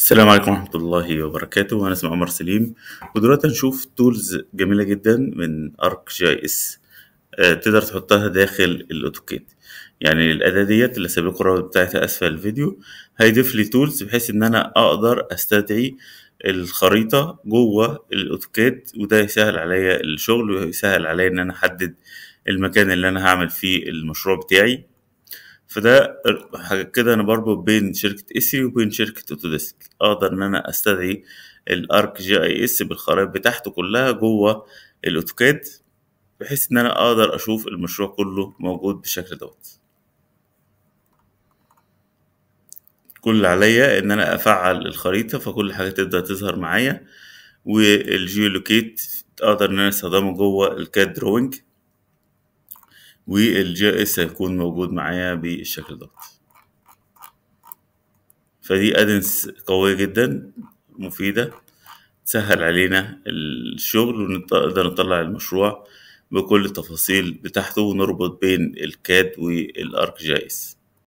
السلام عليكم ورحمة الله وبركاته أنا اسمي عمر سليم ودلوقتي هنشوف تولز جميلة جدا من أرك جي اس تقدر تحطها داخل الأوتوكيد يعني الأداة ديت اللي لكم الرابط بتاعتها أسفل الفيديو هيضيف لي تولز بحيث إن أنا أقدر أستدعي الخريطة جوه الأوتوكيد وده يسهل عليا الشغل ويسهل عليا إن أنا أحدد المكان اللي أنا هعمل فيه المشروع بتاعي فده حاجة كده انا بربط بين شركة اسري وبين شركة اوتوديسك اقدر ان انا استدعي الارك جي اي اس بالخرائط بتاعته كلها جوه الاوتوكاد بحيث ان انا اقدر اشوف المشروع كله موجود بالشكل دوت كل اللي عليا ان انا افعل الخريطه فكل حاجه تبدا تظهر معايا والجيولوكيت اقدر ان انا استخدمه جوه الكاد دروينج والجي اس هيكون موجود معايا بالشكل ده فدي ادنس قوية جدا مفيدة تسهل علينا الشغل ونقدر نطلع المشروع بكل التفاصيل بتاعته ونربط بين الكاد والارك جي اس